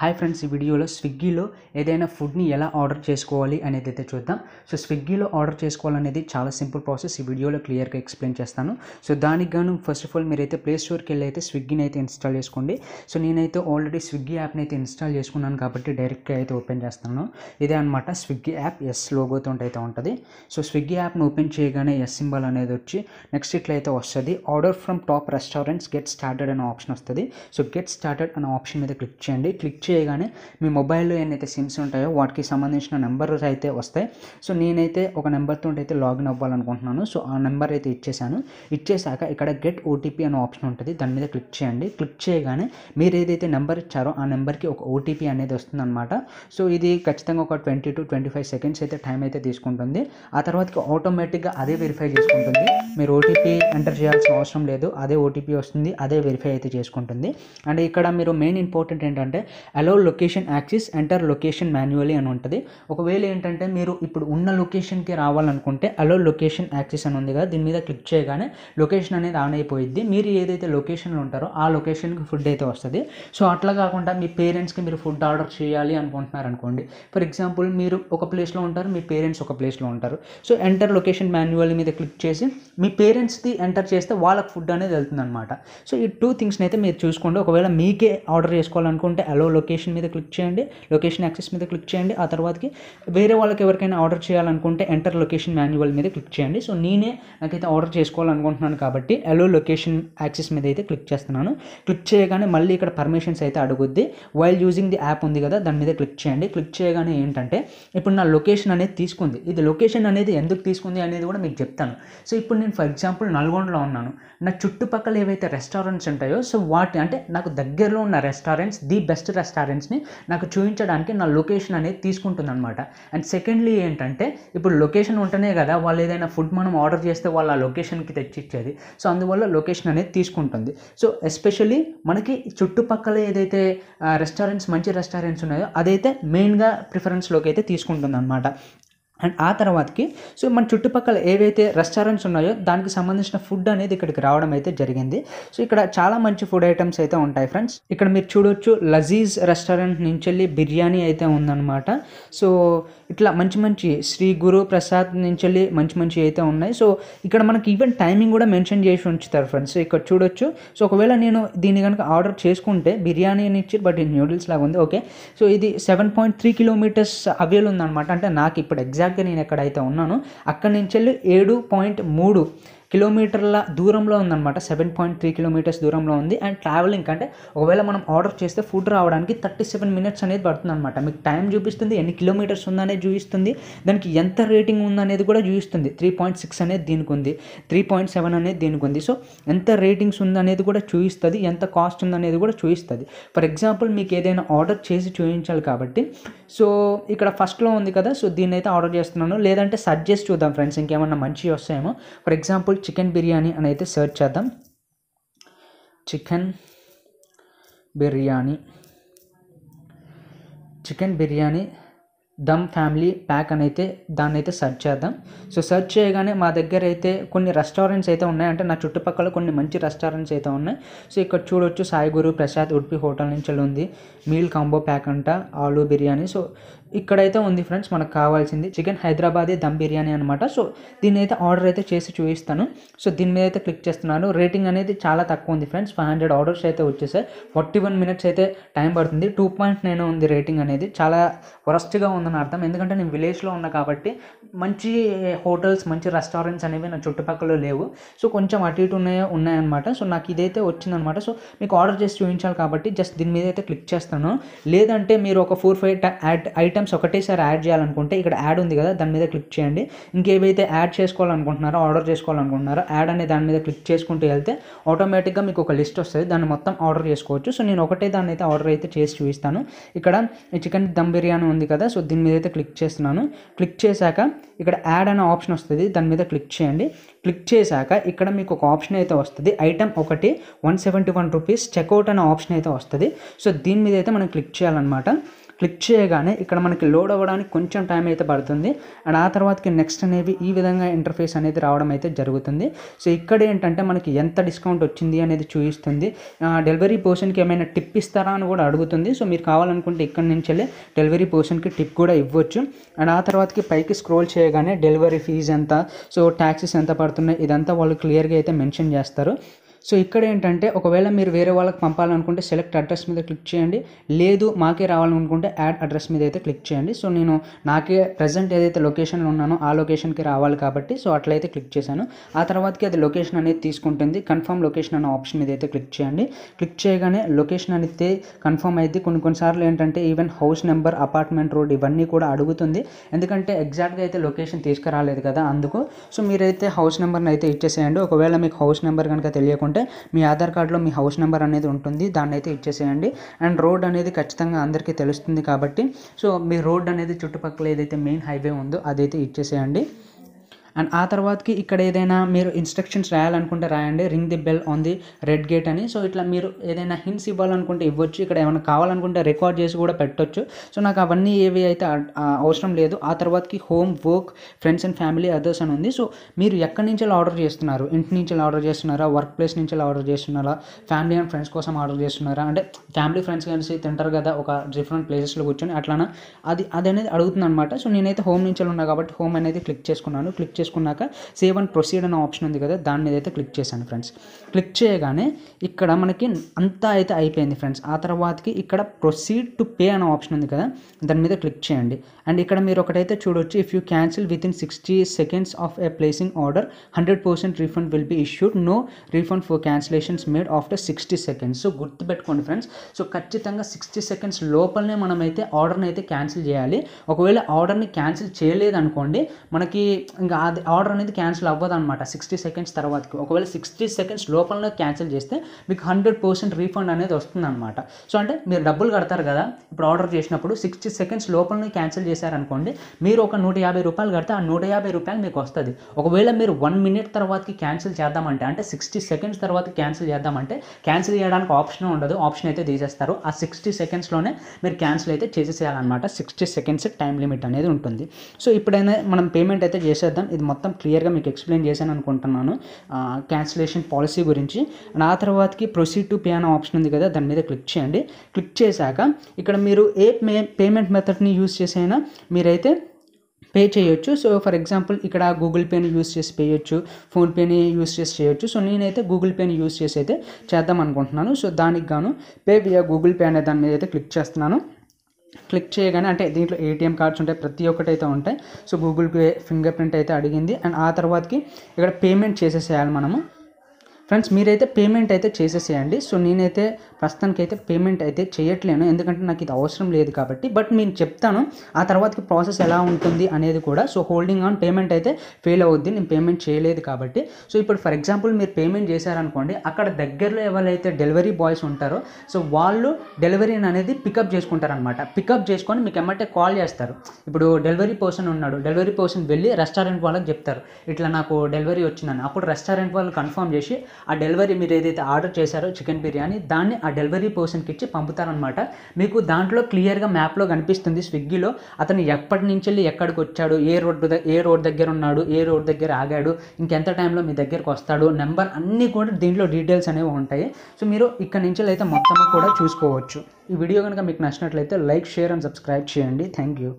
hi friends ఈ వీడియోలో స్విగ్గీలో ఏదైనా ఫుడ్ని ఎలా ఆర్డర్ చేసుకోవాలి అనేది అయితే చూద్దాం సో స్విగ్గీలో ఆర్డర్ చేసుకోవాలనేది చాలా సింపుల్ ప్రాసెస్ ఈ వీడియోలో క్లియర్గా ఎక్స్ప్లెయిన్ చేస్తాను సో దానికి గాను ఫస్ట్ ఆఫ్ ఆల్ మీరైతే ప్లే స్టోర్కి వెళ్ళి అయితే స్విగ్గీని అయితే ఇన్స్టాల్ చేసుకోండి సో నేనైతే ఆల్రెడీ స్విగ్గీ యాప్ని అయితే ఇన్స్టాల్ చేసుకున్నాను కాబట్టి డైరెక్ట్గా అయితే ఓపెన్ చేస్తాను ఇదే అనమాట స్విగ్గీ యాప్ ఎస్ లోగోతో అయితే ఉంటుంది సో స్విగ్గీ యాప్ను ఓపెన్ చేయగానే ఎస్ సింబల్ అనేది వచ్చి నెక్స్ట్ ఇట్లయితే వస్తుంది order from top restaurants get started అనే ఆప్షన్ వస్తుంది సో గెట్ స్టార్టెడ్ అనే ఆప్షన్ మీద క్లిక్ చేయండి క్లిక్ చేయగానే మీ మొబైల్లో ఏమైతే సిమ్స్ ఉంటాయో వాటికి సంబంధించిన నెంబర్స్ అయితే వస్తాయి సో నేనైతే ఒక నెంబర్తో అయితే లాగిన్ అవ్వాలనుకుంటున్నాను సో ఆ నెంబర్ అయితే ఇచ్చేసాను ఇచ్చేసాక ఇక్కడ గెట్ ఓటీపీ అనే ఆప్షన్ ఉంటుంది దాని మీద క్లిక్ చేయండి క్లిక్ చేయగానే మీరు ఏదైతే నెంబర్ ఇచ్చారో ఆ నెంబర్కి ఒక ఓటీపీ అనేది వస్తుందన్నమాట సో ఇది ఖచ్చితంగా ఒక twenty two twenty five seconds అయితే టైం అయితే తీసుకుంటుంది ఆ తర్వాతకి ఆటోమేటిక్గా అదే వెరిఫై చేసుకుంటుంది మీరు ఓటీపీ ఎంటర్ చేయాల్సిన అవసరం లేదు అదే ఓటీపీ వస్తుంది అదే వెరిఫై అయితే చేసుకుంటుంది అండ్ ఇక్కడ మీరు మెయిన్ ఇంపార్టెంట్ ఏంటంటే allow location access enter location manually అని ఉంటుంది ఒకవేళ ఏంటంటే మీరు ఇప్పుడు ఉన్న లొకేషన్కి రావాలనుకుంటే అలో లొకేషన్ యాక్సిస్ అని ఉంది కదా దీని మీద క్లిక్ చేయగానే లొకేషన్ అనేది ఆన్ అయిపోయింది మీరు ఏదైతే లొకేషన్లో ఉంటారో ఆ లొకేషన్కి ఫుడ్ అయితే వస్తుంది సో అట్లా కాకుండా మీ పేరెంట్స్కి మీరు ఫుడ్ ఆర్డర్ చేయాలి అనుకుంటున్నారు అనుకోండి ఫర్ ఎగ్జాంపుల్ మీరు ఒక ప్లేస్లో ఉంటారు మీ పేరెంట్స్ ఒక ప్లేస్లో ఉంటారు సో ఎంటర్ లొకేషన్ మాన్యువల్ మీద క్లిక్ చేసి మీ పేరెంట్స్ది ఎంటర్ చేస్తే వాళ్ళకి ఫుడ్ అనేది వెళ్తుందన్నమాట సో ఈ టూ థింగ్స్ని అయితే మీరు చూసుకోండి ఒకవేళ మీకే ఆర్డర్ చేసుకోవాలనుకుంటే అలో లొకేషన్ మీద క్లిక్ చేయండి లొకేషన్ యాక్సెస్ మీద క్లిక్ చేయండి ఆ తర్వాతకి వేరే వాళ్ళకి ఎవరికైనా ఆర్డర్ చేయాలనుకుంటే ఎంటర్ లొకేషన్ మాన్యువల్ మీద క్లిక్ చేయండి సో నేనే నాకైతే ఆర్డర్ చేసుకోవాలనుకుంటున్నాను కాబట్టి ఎలో లొకేషన్ యాక్సెస్ మీద అయితే క్లిక్ చేస్తున్నాను క్లిక్ చేయగానే మళ్ళీ ఇక్కడ పర్మిషన్స్ అయితే అడుగుద్ది వైల్ యూజింగ్ ది యాప్ ఉంది కదా దాని మీద క్లిక్ చేయండి క్లిక్ చేయగానే ఏంటంటే ఇప్పుడు నా లొకేషన్ అనేది తీసుకుంది ఇది లొకేషన్ అనేది ఎందుకు తీసుకుంది అనేది కూడా మీకు చెప్తాను సో ఇప్పుడు నేను ఫర్ ఎగ్జాంపుల్ నల్గొండలో ఉన్నాను నా చుట్టుపక్కల ఏవైతే రెస్టారెంట్స్ ఉంటాయో సో వాటి అంటే నాకు దగ్గరలో ఉన్న రెస్టారెంట్స్ ది బెస్ట్ రెస్టారెంట్ రెస్టారెంట్స్ని నాకు చూపించడానికి నా లొకేషన్ అనేది అనమాట అండ్ సెకండ్లీ ఏంటంటే ఇప్పుడు లొకేషన్ ఉంటేనే కదా వాళ్ళు ఏదైనా ఫుడ్ మనం ఆర్డర్ చేస్తే వాళ్ళు ఆ లొకేషన్కి తెచ్చిచ్చేది సో అందువల్ల లొకేషన్ అనేది తీసుకుంటుంది సో ఎస్పెషల్లీ మనకి చుట్టుపక్కల ఏదైతే రెస్టారెంట్స్ మంచి రెస్టారెంట్స్ ఉన్నాయో అదైతే మెయిన్గా ప్రిఫరెన్స్లోకి అయితే తీసుకుంటుంది అనమాట అండ్ ఆ తర్వాతకి సో మన చుట్టుపక్కల ఏవైతే రెస్టారెంట్స్ ఉన్నాయో దానికి సంబంధించిన ఫుడ్ అనేది ఇక్కడికి రావడం అయితే జరిగింది సో ఇక్కడ చాలా మంచి ఫుడ్ ఐటమ్స్ అయితే ఉంటాయి ఫ్రెండ్స్ ఇక్కడ మీరు చూడొచ్చు లజీజ్ రెస్టారెంట్ నుంచి వెళ్ళి బిర్యానీ అయితే ఉందన్నమాట సో ఇట్లా మంచి మంచి శ్రీ గురు ప్రసాద్ నుంచి వెళ్ళి మంచి మంచి అయితే ఉన్నాయి సో ఇక్కడ మనకి ఈవెన్ టైమింగ్ కూడా మెన్షన్ చేసి ఉంచుతారు ఫ్రెండ్స్ ఇక్కడ చూడొచ్చు సో ఒకవేళ నేను దీన్ని కనుక ఆర్డర్ చేసుకుంటే బిర్యానీ అని ఇచ్చి బట్ ఇది న్యూడిల్స్ లాగా ఉంది ఓకే సో ఇది సెవెన్ పాయింట్ త్రీ కిలోమీటర్స్ అవేలు ఉందన్నమాట అంటే నాకు ఇప్పుడు ఎగ్జాక్ట్ ఎగ్జాక్ట్గా నేను ఎక్కడైతే ఉన్నానో అక్కడి నుంచి వెళ్ళి ఏడు పాయింట్ మూడు కిలోమీటర్ల దూరంలో ఉందన్నమాట సెవెన్ పాయింట్ త్రీ కిలోమీటర్స్ దూరంలో ఉంది అండ్ ట్రావెలింగ్ అంటే ఒకవేళ మనం ఆర్డర్ చేస్తే ఫుడ్ రావడానికి థర్టీ సెవెన్ మినిట్స్ అనేది పడుతుంది అనమాట మీకు టైం చూపిస్తుంది ఎన్ని కిలోమీటర్స్ ఉందనేది చూపిస్తుంది దానికి ఎంత రేటింగ్ ఉందనేది కూడా చూపిస్తుంది త్రీ పాయింట్ సిక్స్ అనేది దీనికి ఉంది త్రీ పాయింట్ సెవెన్ అనేది దీనికి ఉంది సో ఎంత రేటింగ్స్ ఉందనేది కూడా చూపిస్తుంది ఎంత కాస్ట్ ఉందనేది కూడా చూపిస్తుంది ఫర్ ఎగ్జాంపుల్ మీకు ఏదైనా ఆర్డర్ చేసి చూపించాలి కాబట్టి సో ఇక్కడ ఫస్ట్లో ఉంది కదా సో దీన్ని అయితే ఆర్డర్ చేస్తున్నాను లేదంటే సజెస్ట్ చూద్దాం ఫ్రెండ్స్ ఇంకేమన్నా మంచి వస్తాయేమో ఫర్ ఎగ్జాంపుల్ చికెన్ బిర్యానీ అని అయితే సెర్చ్ చేద్దాం chicken biryani chicken biryani dum family pack అని అయితే దాన్ని అయితే సెర్చ్ చేద్దాం సో సెర్చ్ చేయగానే మా దగ్గర అయితే కొన్ని రెస్టారెంట్స్ అయితే ఉన్నాయి అంటే నా చుట్టుపక్కల కొన్ని మంచి రెస్టారెంట్స్ అయితే ఉన్నాయి సో ఇక్కడ చూడొచ్చు సాయిగురు ప్రసాద్ ఉడిపి హోటల్ నుంచి ఉంది మీల్ కాంబో ప్యాక్ అంట ఆలు బిర్యానీ సో ఇక్కడైతే ఉంది ఫ్రెండ్స్ మనకు కావాల్సింది చికెన్ హైదరాబాదీ దమ్ బిర్యానీ అనమాట సో దీన్ని అయితే ఆర్డర్ అయితే చేసి చూపిస్తాను సో దీని మీద అయితే క్లిక్ చేస్తున్నాను రేటింగ్ అనేది చాలా తక్కువ ఉంది ఫ్రెండ్స్ ఫైవ్ హండ్రెడ్ ఆర్డర్స్ అయితే వచ్చేసాయి ఫార్టీ వన్ మినిట్స్ అయితే టైం పడుతుంది టూ పాయింట్ నైన్ ఉంది రేటింగ్ అనేది చాలా వరస్ట్గా ఉందని అర్థం ఎందుకంటే నేను విలేజ్లో ఉన్నా కాబట్టి మంచి హోటల్స్ మంచి రెస్టారెంట్స్ అనేవి నా చుట్టుపక్కల లేవు సో కొంచెం అటు ఇటు ఉన్నాయో ఉన్నాయన్నమాట సో నాకు ఇదైతే వచ్చిందనమాట సో మీకు ఆర్డర్ చేసి చూపించాలి కాబట్టి జస్ట్ దీని మీద అయితే క్లిక్ చేస్తాను లేదంటే మీరు ఒక ఫోర్ ఫైవ్ యాడ్ ఐటమ్స్ ఒకటేసారి యాడ్ చేయాలనుకుంటే ఇక్కడ యాడ్ ఉంది కదా దాని మీద క్లిక్ చేయండి ఇంకేవైతే యాడ్ చేసుకోవాలనుకుంటున్నారో ఆర్డర్ చేసుకోవాలనుకుంటున్నారో యాడ్ అనే దాని మీద క్లిక్ చేసుకుంటూ వెళ్తే ఆటోమేటిక్గా మీకు ఒక లిస్ట్ వస్తుంది దాన్ని మొత్తం ఆర్డర్ చేసుకోవచ్చు సో నేను ఒకటే దాన్ని అయితే ఆర్డర్ అయితే చేసి చూపిస్తాను ఇక్కడ చికెన్ దమ్ బిర్యానీ ఉంది కదా సో దీని మీద అయితే క్లిక్ చేస్తున్నాను క్లిక్ చేశాక ఇక్కడ యాడ్ అనే ఆప్షన్ వస్తుంది దాని మీద క్లిక్ చేయండి క్లిక్ చేశాక ఇక్కడ మీకు ఒక ఆప్షన్ అయితే వస్తుంది ఐటమ్ ఒకటి one seventy one rupees checkout అనే ఆప్షన్ అయితే వస్తుంది సో దీని మీద అయితే మనం క్లిక్ చేయాలన్నమాట క్లిక్ చేయగానే ఇక్కడ మనకి లోడ్ అవ్వడానికి కొంచెం టైం అయితే పడుతుంది అండ్ ఆ తర్వాతకి నెక్స్ట్ అనేవి ఈ విధంగా ఇంటర్ఫేస్ అనేది రావడం అయితే జరుగుతుంది సో ఇక్కడ ఏంటంటే మనకి ఎంత డిస్కౌంట్ వచ్చింది అనేది చూపిస్తుంది డెలివరీ పర్సన్కి ఏమైనా టిప్ ఇస్తారా అని కూడా అడుగుతుంది సో మీరు కావాలనుకుంటే ఇక్కడ నుంచి వెళ్ళి డెలివరీ పర్సన్కి టిప్ కూడా ఇవ్వచ్చు అండ్ ఆ తర్వాతకి పైకి స్క్రోల్ చేయగానే డెలివరీ ఫీజు ఎంత సో ట్యాక్సెస్ ఎంత పడుతున్నాయి ఇదంతా వాళ్ళు క్లియర్గా అయితే మెన్షన్ చేస్తారు సో ఇక్కడ ఏంటంటే ఒకవేళ మీరు వేరే వాళ్ళకి పంపాలనుకుంటే సెలెక్ట్ అడ్రస్ మీద క్లిక్ చేయండి లేదు మాకే రావాలనుకుంటే యాడ్ అడ్రస్ మీద అయితే క్లిక్ చేయండి సో నేను నాకే ప్రజెంట్ ఏదైతే లొకేషన్లో ఉన్నానో ఆ లొకేషన్కి రావాలి కాబట్టి సో అట్లయితే క్లిక్ చేశాను ఆ తర్వాతకి అది లొకేషన్ అనేది తీసుకుంటుంది కన్ఫర్మ్ లొకేషన్ అనే ఆప్షన్ మీద అయితే క్లిక్ చేయండి క్లిక్ చేయగానే లొకేషన్ అనేది కన్ఫర్మ్ అయితే కొన్ని కొన్నిసార్లు ఏంటంటే even house number apartment road ఇవన్నీ కూడా అడుగుతుంది ఎందుకంటే ఎగ్జాక్ట్గా అయితే లొకేషన్ తీసుకురాలేదు కదా అందుకు సో మీరైతే హౌస్ నెంబర్ని అయితే ఇచ్చేసేయండి ఒకవేళ మీకు హౌస్ నెంబర్ కనుక తెలియకుండా ఉంటే మీ ఆధార్ కార్డులో మీ హౌస్ నెంబర్ అనేది ఉంటుంది దాన్ని అయితే ఇచ్చేసేయండి అండ్ రోడ్ అనేది ఖచ్చితంగా అందరికీ తెలుస్తుంది కాబట్టి సో మీ రోడ్ అనేది చుట్టుపక్కల ఏదైతే మెయిన్ హైవే ఉందో అదైతే ఇచ్చేసేయండి అండ్ ఆ తర్వాతకి ఇక్కడ ఏదైనా మీరు ఇన్స్ట్రక్షన్స్ రాయాలనుకుంటే రాయండి ring the bell on the red gate అని సో ఇట్లా మీరు ఏదైనా హింట్స్ ఇవ్వాలనుకుంటే ఇవ్వచ్చు ఇక్కడ ఏమైనా కావాలనుకుంటే రికార్డ్ చేసి కూడా పెట్టొచ్చు సో నాకు అవన్నీ ఏవి అయితే అవసరం లేదు ఆ తర్వాతకి home work friends and family others అని ఉంది సో మీరు ఎక్కడి నుంచి ఆర్డర్ చేస్తున్నారు ఇంటి నుంచి ఆర్డర్ చేస్తున్నారా వర్క్ ప్లేస్ నుంచి ఆర్డర్ చేస్తున్నారా ఫ్యామిలీ అండ్ ఫ్రెండ్స్ కోసం ఆర్డర్ చేస్తున్నారా అంటే ఫ్యామిలీ ఫ్రెండ్స్ కలిసి తింటారు కదా ఒక డిఫరెంట్ ప్లేసెస్లో కూర్చొని అట్లానా అది అది అనేది అడుగుతుంది అనమాట సో నేనైతే హోమ్ నుంచి ఉన్నా కాబట్టి హోమ్ అనేది క్లిక్ చేసుకున్నాను క్లిక్ చేసి చేసుకున్నాక సేవ్ అండ్ ప్రొసీడ్ అనే ఆప్షన్ ఉంది కదా దాని మీద అయితే క్లిక్ చేశాను ఫ్రెండ్స్ క్లిక్ చేయగానే ఇక్కడ మనకి అంతా అయితే అయిపోయింది ఫ్రెండ్స్ ఆ తర్వాతకి ఇక్కడ ప్రొసీడ్ టు పే అనే ఆప్షన్ ఉంది కదా దాని మీద క్లిక్ చేయండి అండ్ ఇక్కడ మీరు ఒకటైతే చూడొచ్చు if you cancel within sixty seconds of a placing order hundred percent refund will be issued no refund for cancellations made after sixty seconds so గుర్తుపెట్టుకోండి ఫ్రెండ్స్ సో ఖచ్చితంగా సిక్స్టీ సెకండ్స్ లోపలనే మనమైతే ఆర్డర్ని అయితే క్యాన్సిల్ చేయాలి ఒకవేళ ఆర్డర్ని cancel చేయలేదనుకోండి మనకి ఇంకా అది ఆర్డర్ అనేది క్యాన్సిల్ అవ్వదు అనమాట సిక్స్టీ సెకండ్స్ తర్వాతకి ఒకవేళ సిక్స్టీ సెకండ్స్ లోపలనే క్యాన్సిల్ చేస్తే మీకు హండ్రెడ్ పర్సెంట్ రీఫండ్ అనేది అనమాట సో అంటే మీరు డబ్బులు కడతారు కదా ఇప్పుడు ఆర్డర్ చేసినప్పుడు సిక్స్టీ సెకండ్స్ లోపలనే క్యాన్సిల్ చేశారనుకోండి మీరు ఒక నూట యాభై రూపాయలు కడితే ఆ నూట యాభై రూపాయలు మీకు వస్తుంది ఒకవేళ మీరు వన్ మినిట్ తర్వాతకి క్యాన్సిల్ చేద్దామంటే అంటే సిక్స్టీ సెకండ్స్ తర్వాత క్యాన్సిల్ చేద్దామంటే క్యాన్సిల్ చేయడానికి ఆప్షన్ ఉండదు ఆప్షన్ అయితే తీసేస్తారు ఆ సిక్స్టీ సెకండ్స్లోనే మీరు క్యాన్సిల్ అయితే చేసేసేయాలన్నమాట సిక్స్టీ సెకండ్స్ టైం లిమిట్ అనేది ఉంటుంది సో ఇప్పుడైనా మనం పేమెంట్ అయితే చేసేద్దాం ఇది మొత్తం క్లియర్గా మీకు ఎక్స్ప్లెయిన్ చేశాను అనుకుంటున్నాను క్యాన్సిలేషన్ పాలసీ గురించి అండ్ ఆ తర్వాతకి ప్రొసీడ్ టు పే ఆప్షన్ ఉంది కదా దాని మీద క్లిక్ చేయండి క్లిక్ చేశాక ఇక్కడ మీరు ఏ పేమెంట్ మెథడ్ని యూస్ చేసైనా మీరైతే పే చేయొచ్చు సో ఫర్ ఎగ్జాంపుల్ ఇక్కడ గూగుల్ పేని యూస్ చేసి పేయొచ్చు ఫోన్పేని యూస్ చేసి చేయొచ్చు సో నేనైతే గూగుల్ పేని యూస్ చేసి అయితే చేద్దాం అనుకుంటున్నాను సో దానికి గాను పే వియా గూగుల్ పే అనే దాని మీద అయితే క్లిక్ చేస్తున్నాను క్లిక్ చేయగానే అంటే దీంట్లో ఏటీఎం కార్డ్స్ ఉంటాయి ప్రతి ఒక్కటి అయితే ఉంటాయి so Google pay fingerprint అయితే అడిగింది అండ్ ఆ తర్వాతకి ఇక్కడ పేమెంట్ చేసేసేయాలి మనము ఫ్రెండ్స్ మీరైతే పేమెంట్ అయితే చేసేసేయండి సో నేనైతే ప్రస్తుతానికి అయితే పేమెంట్ అయితే చేయట్లేను ఎందుకంటే నాకు ఇది అవసరం లేదు కాబట్టి బట్ నేను చెప్తాను ఆ తర్వాతకి ప్రాసెస్ ఎలా ఉంటుంది అనేది కూడా సో హోల్డింగ్ ఆన్ పేమెంట్ అయితే ఫెయిల్ అవుద్ది నేను పేమెంట్ చేయలేదు కాబట్టి సో ఇప్పుడు ఫర్ ఎగ్జాంపుల్ మీరు పేమెంట్ చేశారనుకోండి అక్కడ దగ్గరలో ఎవరైతే డెలివరీ బాయ్స్ ఉంటారో సో వాళ్ళు డెలివరీని అనేది పికప్ చేసుకుంటారనమాట పికప్ చేసుకొని మీకు ఎమ్మటే కాల్ చేస్తారు ఇప్పుడు డెలివరీ పర్సన్ ఉన్నాడు డెలివరీ పర్సన్ వెళ్ళి రెస్టారెంట్ వాళ్ళకి చెప్తారు ఇట్లా నాకు డెలివరీ వచ్చిందని అప్పుడు రెస్టారెంట్ వాళ్ళు కన్ఫర్మ్ చేసి ఆ డెలివరీ మీరు ఏదైతే ఆర్డర్ చేశారో చికెన్ బిర్యానీ దాన్ని ఆ డెలివరీ పర్సన్కి ఇచ్చి పంపుతారనమాట మీకు దాంట్లో క్లియర్గా మ్యాప్లో కనిపిస్తుంది స్విగ్గీలో అతను ఎప్పటి నుంచి వెళ్ళి ఎక్కడికి వచ్చాడు ఏ రోడ్డు ఏ రోడ్ దగ్గర ఉన్నాడు ఏ రోడ్ దగ్గర ఆగాడు ఇంకెంత టైంలో మీ దగ్గరకు వస్తాడు నెంబర్ అన్నీ కూడా దీంట్లో డీటెయిల్స్ అనేవి ఉంటాయి సో మీరు ఇక్కడ నుంచి అయితే మొత్తం కూడా చూసుకోవచ్చు ఈ వీడియో కనుక మీకు నచ్చినట్లయితే లైక్ షేర్ అండ్ సబ్స్క్రైబ్ చేయండి థ్యాంక్ యూ